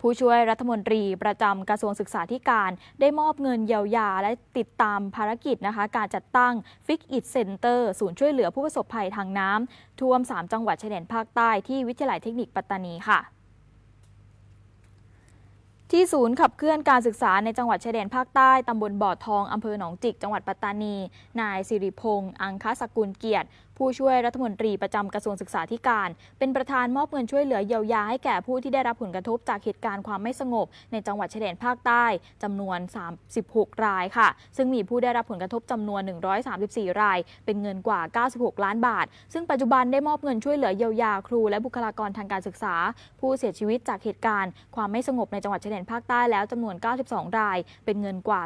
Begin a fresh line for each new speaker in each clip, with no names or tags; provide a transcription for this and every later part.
ผู้ช่วยรัฐมนตรีประจำกระทรวงศึกษาธิการได้มอบเงินเยียวยาและติดตามภารกิจนะคะ การจัดตั้งฟิกอิดเซ็นเตอร์ศูนย์ช่วยเหลือผู้ประสบภัยทางน้ำท่วม 3 จังหวัดชายแดนภาคใต้ที่วิทยาลัยเทคนิคปัตตานีค่ะ ที่ศูนย์ขับเคลื่อนการศึกษาในจังหวัดชายแดนภาคใต้ ตำบลบ่อทองอำเภอหนองจิกจังหวัดปัตตานี นายสิริพงษ์อังคสกุลเกียรติผู้ช่วยรัฐมนตรีประจำกระทรวงศึกษาธิการ เป็นประธานมอบเงินช่วยเหลือเยียวยาให้แก่ผู้ที่ได้รับผลกระทบจากเหตุการณ์ความไม่สงบในจังหวัดชายแดนภาคใต้จำนวน 36 รายค่ะ ซึ่งมีผู้ได้รับผลกระทบจำนวน 134 ราย เป็นเงินกว่า 96 ล้านบาท ซึ่งปัจจุบันได้มอบเงินช่วยเหลือเยียวยาครูและบุคลากรทางการศึกษา ผู้เสียชีวิตจากเหตุการณ์ความไม่สงบ ในจังหวัดชายแดนภาคใต้แล้วจำนวน 92 ราย เป็นเงินกว่า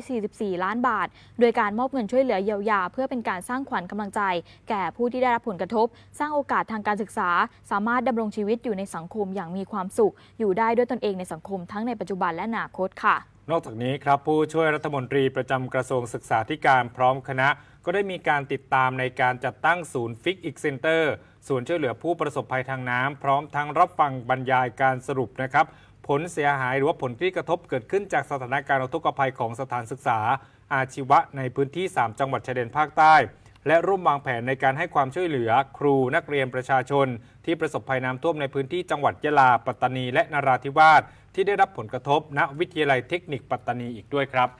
244 ล้านบาท โดยการมอบเงินช่วยเหลือเยียวยาเพื่อเป็นการสร้างขวัญกำลังใจแก่ผู้ที่ได้รับผลกระทบสร้างโอกาสทางการศึกษา สามารถดำรงชีวิตอยู่ในสังคมอย่างมีความสุข อยู่ได้ด้วยตนเองในสังคมทั้งในปัจจุบันและอนาคตค่ะ
นอกจากนี้ครับ ผู้ช่วยรัฐมนตรีประจำกระทรวงศึกษาธิการพร้อมคณะก็ได้มีการติดตามในการจัดตั้งศูนย์ฟิกอิกเซ็นเตอร์ศูนย์ช่วยเหลือผู้ประสบภัยทางน้ำพร้อมทั้งรับฟังบรรยายการสรุปนะครับผลเสียหายหรือว่าผลที่กระทบเกิดขึ้นจากสถานการณ์อุทกภัยของสถานศึกษา อาชีวะในพื้นที่ 3 จังหวัดชายแดนภาคใต้และร่วมวางแผนในการให้ความช่วยเหลือครูนักเรียนประชาชน ที่ประสบภัยน้ำท่วมในพื้นที่จังหวัดยะลาปัตตานีและนราธิวาสที่ได้รับผลกระทบ ณ วิทยาลัยเทคนิคปัตตานีอีกด้วยครับ